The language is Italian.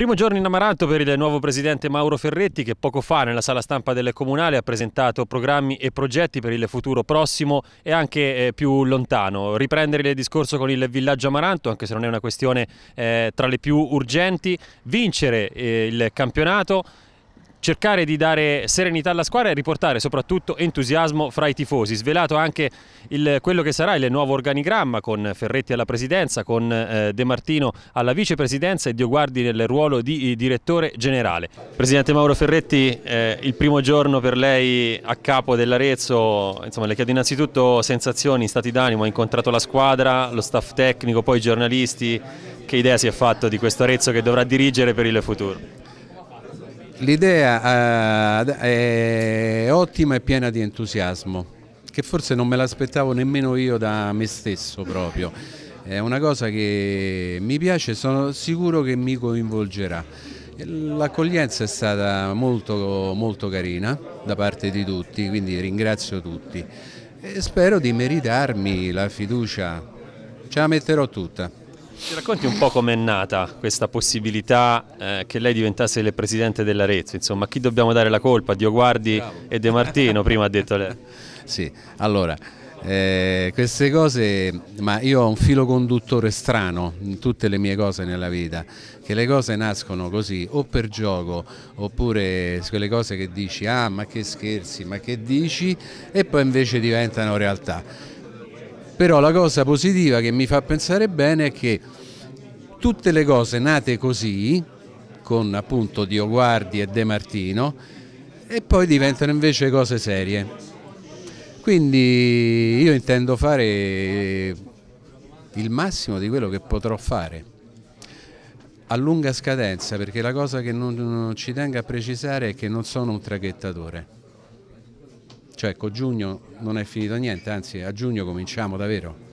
Primo giorno in amaranto per il nuovo presidente Mauro Ferretti che poco fa nella sala stampa del Comunale ha presentato programmi e progetti per il futuro prossimo e anche eh, più lontano. Riprendere il discorso con il villaggio amaranto, anche se non è una questione eh, tra le più urgenti, vincere eh, il campionato cercare di dare serenità alla squadra e riportare soprattutto entusiasmo fra i tifosi. Svelato anche il, quello che sarà il nuovo organigramma con Ferretti alla presidenza, con eh, De Martino alla vicepresidenza e Dio Guardi nel ruolo di eh, direttore generale. Presidente Mauro Ferretti, eh, il primo giorno per lei a capo dell'Arezzo, insomma, le chiedo innanzitutto sensazioni, stati d'animo, ha incontrato la squadra, lo staff tecnico, poi i giornalisti, che idea si è fatto di questo Arezzo che dovrà dirigere per il futuro? L'idea eh, è ottima e piena di entusiasmo, che forse non me l'aspettavo nemmeno io da me stesso proprio. È una cosa che mi piace e sono sicuro che mi coinvolgerà. L'accoglienza è stata molto, molto carina da parte di tutti, quindi ringrazio tutti e spero di meritarmi la fiducia. Ce la metterò tutta. Ci racconti un po' com'è nata questa possibilità eh, che lei diventasse il presidente dell'Arezzo, insomma, chi dobbiamo dare la colpa? Dio Guardi Bravo. e De Martino, prima ha detto lei. Sì, allora, eh, queste cose, ma io ho un filo conduttore strano in tutte le mie cose nella vita, che le cose nascono così o per gioco oppure quelle cose che dici ah ma che scherzi, ma che dici e poi invece diventano realtà però la cosa positiva che mi fa pensare bene è che tutte le cose nate così, con appunto Dio Guardi e De Martino, e poi diventano invece cose serie. Quindi io intendo fare il massimo di quello che potrò fare a lunga scadenza, perché la cosa che non, ci tengo a precisare è che non sono un traghettatore cioè con ecco, giugno non è finito niente, anzi a giugno cominciamo davvero.